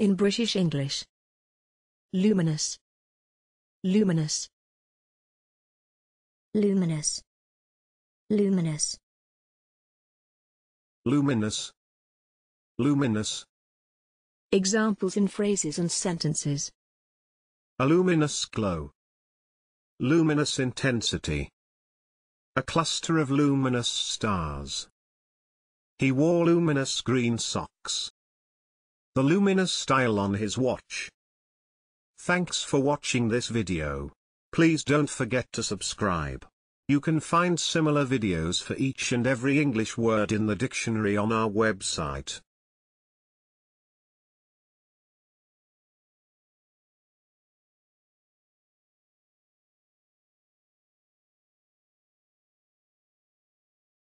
in British English. Luminous. Luminous. Luminous. Luminous. Luminous. Luminous. Examples in phrases and sentences. A luminous glow. Luminous intensity. A cluster of luminous stars. He wore luminous green socks the luminous style on his watch. Thanks for watching this video. Please don't forget to subscribe. You can find similar videos for each and every English word in the dictionary on our website.